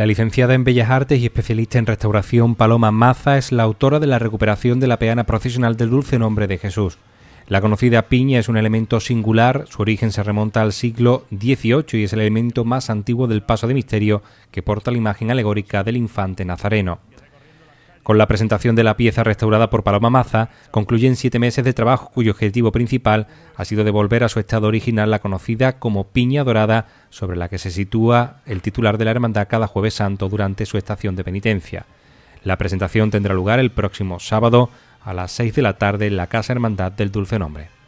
La licenciada en Bellas Artes y especialista en restauración Paloma Maza es la autora de la recuperación de la peana procesional del dulce nombre de Jesús. La conocida piña es un elemento singular, su origen se remonta al siglo XVIII y es el elemento más antiguo del paso de misterio que porta la imagen alegórica del infante nazareno. Con la presentación de la pieza restaurada por Paloma Maza, concluyen siete meses de trabajo cuyo objetivo principal ha sido devolver a su estado original la conocida como Piña Dorada, sobre la que se sitúa el titular de la hermandad cada jueves santo durante su estación de penitencia. La presentación tendrá lugar el próximo sábado a las 6 de la tarde en la Casa Hermandad del Dulce Nombre.